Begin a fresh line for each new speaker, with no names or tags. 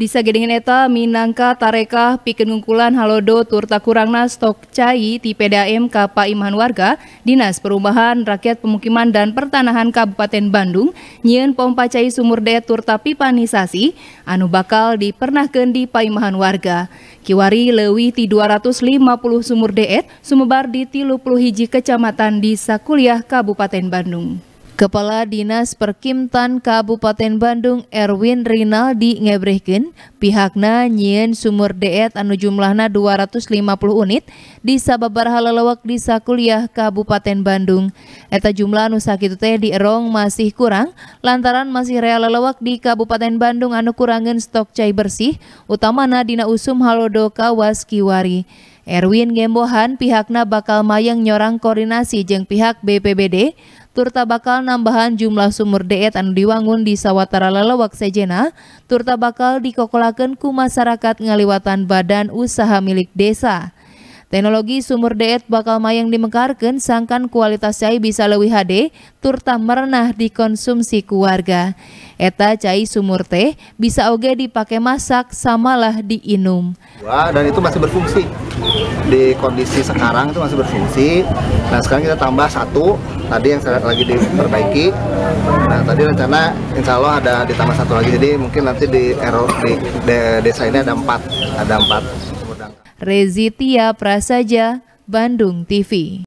Disagedengin eta minangka Tareka, pikeun ngungkulan halodo turta kurangna stok cai ti PDAM ka Imahan Warga, Dinas Perumahan Rakyat Pemukiman dan Pertanahan Kabupaten Bandung nyieun pompa cai sumur daya turta pipanisasi anu bakal dipernahkeun di Paimahan Warga. Kiwari Lewi ti 250 sumur deet sumebar di 31 kecamatan di Sakuliah Kabupaten Bandung. Kepala Dinas Perkimtan Kabupaten Bandung Erwin Rinaldi ngebrehkeun pihakna nyien sumur deet anu jumlahna 250 unit di sababaraha lelewek di sakuliah Kabupaten Bandung. Eta jumlah anu sakit teh di erong masih kurang lantaran masih rea di Kabupaten Bandung anu kurangin stok cai bersih utamana dina usum halodo kawas kiwari. Erwin Gembohan pihakna bakal mayang nyorang koordinasi jeng pihak BPBD turta bakal nambahan jumlah sumur deet anu diwangun di Sawatara lelewak sejena turta bakal dikokolaken ku masyarakat ngaliwatan badan usaha milik desa teknologi sumur deet bakal mayang dimekarkan sangkan kualitas cai bisa lebih HD turta merenah dikonsumsi keluarga eta cai sumur teh bisa oge dipakai masak samalah diinum
Wah, dan itu masih berfungsi di kondisi sekarang itu masih berfungsi nah sekarang kita tambah satu tadi yang lagi diperbaiki nah tadi rencana insya Allah ada ditambah satu lagi jadi mungkin nanti di, di, di desa ini ada empat ada empat
Rezitia Prasaja Bandung TV